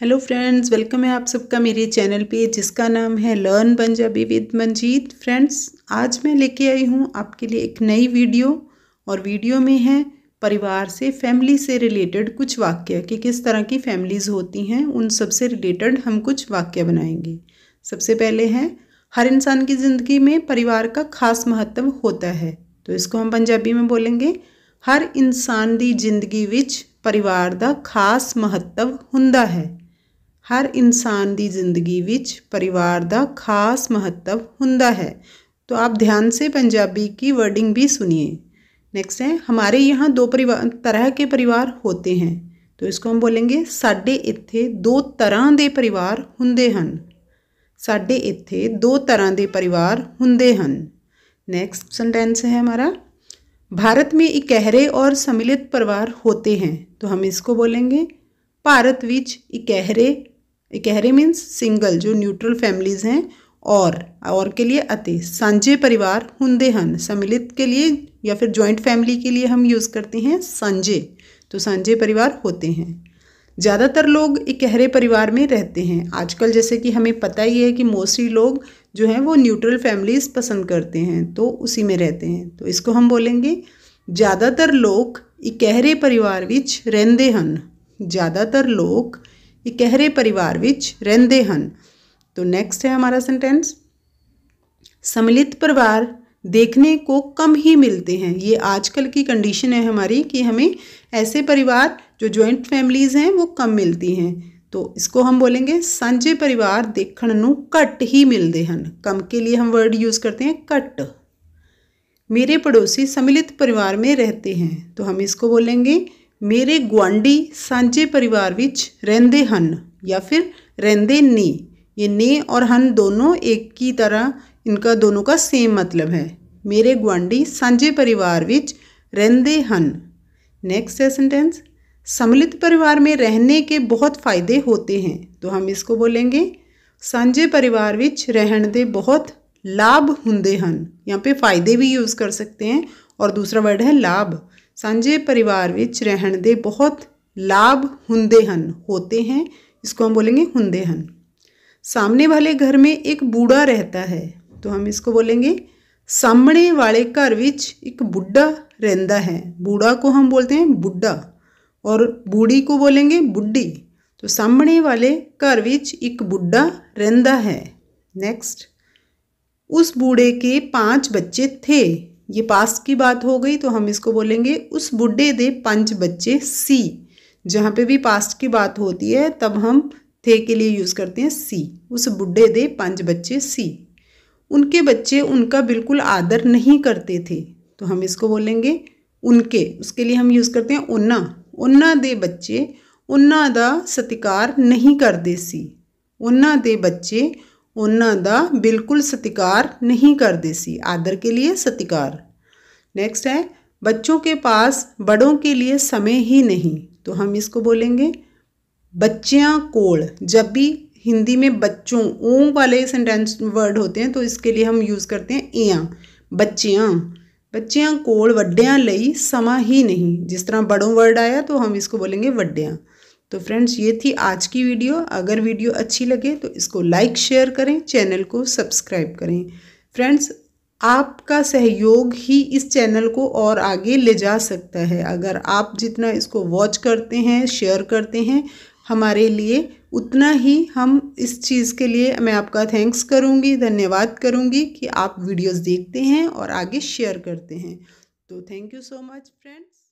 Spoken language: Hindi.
हेलो फ्रेंड्स वेलकम है आप सबका मेरे चैनल पे जिसका नाम है learn Punjabi with Manjeet friends आज मैं लेके आई हूँ आपके लिए एक नई वीडियो और वीडियो में है परिवार से फैमिली से रिलेटेड कुछ वाक्य कि किस तरह की फैमिलीज़ होती हैं उन सब से रिलेटेड हम कुछ वाक्य बनाएंगे सबसे पहले है हर इंसान की ज़िंदगी में परिवार का खास महत्व होता है तो इसको हम पंजाबी में बोलेंगे हर इंसान की जिंदगी परिवार का खास महत्व होंगे है हर इंसान की जिंदगी विच परिवार का खास महत्व ਹੁੰਦਾ है तो आप ध्यान से पंजाबी की वर्डिंग भी सुनिए नेक्स्ट है हमारे यहाँ दो परिवार तरह के परिवार होते हैं तो इसको हम बोलेंगे साढ़े इतने दो तरह के परिवार होंगे साढ़े इतने दो तरह के परिवार होंगे नेक्स्ट सेंटेंस है हमारा भारत में इकहरे और सम्मिलित परिवार होते हैं तो हम इसको बोलेंगे भारत ਵਿੱਚ ਇਕਹਿਰੇ इकहरे मीन्स सिंगल जो न्यूट्रल फैमिलीज हैं और और के लिए अति सांझे परिवार हुंदे हन सम्मिलित के लिए या फिर जॉइंट फैमिली के लिए हम यूज़ करते हैं सांझे तो सांझे परिवार होते हैं ज़्यादातर लोग इकहरे परिवार में रहते हैं आजकल जैसे कि हमें पता ही है कि मोस्टली लोग जो हैं वो न्यूट्रल फैमिलीज़ पसंद करते हैं तो उसी में रहते हैं तो इसको हम बोलेंगे ज़्यादातर लोग इकहरे परिवार विच रहते हैं ज़्यादातर लोग ਇਹ ਕਹਿਰੇ परिवार विच ਰਹਿੰਦੇ ਹਨ तो नेक्स्ट है हमारा सेंटेंस सम्मिलित परिवार देखने को कम ही मिलते हैं ये आजकल की कंडीशन है हमारी कि हमें ऐसे परिवार जो जॉइंट फैमिलीज़ हैं वो कम मिलती हैं तो इसको हम बोलेंगे सांझे परिवार देखण ਨੂੰ कट ही मिलते हैं कम के लिए हम वर्ड यूज़ करते हैं कट मेरे पड़ोसी सम्मिलित परिवार में रहते हैं तो हम इसको बोलेंगे मेरे गुआढ़ी साझे परिवार रेंदे हैं या फिर रेंदे ने ये ने और हन दोनों एक की तरह इनका दोनों का सेम मतलब है मेरे गुआढ़ी साझे परिवार रेंदे हैं नेक्स्ट है सेंटेंस सम्मिलित परिवार में रहने के बहुत फ़ायदे होते हैं तो हम इसको बोलेंगे साझे परिवार ਵਿੱਚ के बहुत लाभ होंगे ਹੁੰਦੇ यहाँ पे फ़ायदे भी यूज़ कर सकते हैं और दूसरा वर्ड है लाभ ਸਾਂਝੇ परिवार ਵਿੱਚ ਰਹਿਣ ਦੇ ਬਹੁਤ लाभ ਹੁੰਦੇ ਹਨ ਹੋਤੇ ਹਨ इसको हम बोलेंगे ਹੁੰਦੇ ਹਨ सामने वाले घर में एक बूढ़ा रहता है तो हम इसको बोलेंगे सामने वाले घर विच एक बुढ़ा रहता है बूढ़ा को हम बोलते हैं बुढ़ा और बूढ़ी को बोलेंगे बुढ़ी तो सामने वाले घर विच एक बुढ़ा रहता है नेक्स्ट उस बूढ़े के पांच बच्चे थे ये पास्ट की बात हो गई तो हम इसको बोलेंगे उस बुढ़े दे पंच बच्चे सी जहाँ पे भी पास्ट की बात होती है तब हम थे के लिए यूज़ करते हैं सी उस बुढ़े दे पंच बच्चे सी उनके बच्चे उनका बिल्कुल आदर नहीं करते थे तो हम इसको बोलेंगे उनके उसके लिए हम यूज़ करते हैं उन्ना उन्ना दे बच्चे उन्ना दा सतिकार नहीं करते सी उन्ना दे बच्चे उन्होंने बिल्कुल सतिकार नहीं करते आदर के लिए सतिकार नेक्स्ट है बच्चों के पास बड़ों के लिए समय ही नहीं तो हम इसको बोलेंगे बच्चियाँ कोल जब भी हिंदी में बच्चों ऊ वाले सेंटेंस वर्ड होते हैं तो इसके लिए हम यूज़ करते हैं इं बच्चियाँ ਬੱਚਿਆਂ कोल व्ड्या समा ही नहीं जिस तरह बड़ों वर्ड आया तो हम इसको बोलेंगे व्ड्या तो फ्रेंड्स ये थी आज की वीडियो अगर वीडियो अच्छी लगे तो इसको लाइक शेयर करें चैनल को सब्सक्राइब करें फ्रेंड्स आपका सहयोग ही इस चैनल को और आगे ले जा सकता है अगर आप जितना इसको वॉच करते हैं शेयर करते हैं हमारे लिए उतना ही हम इस चीज़ के लिए मैं आपका थैंक्स करूंगी धन्यवाद करूंगी कि आप वीडियोस देखते हैं और आगे शेयर करते हैं तो thank you so much friends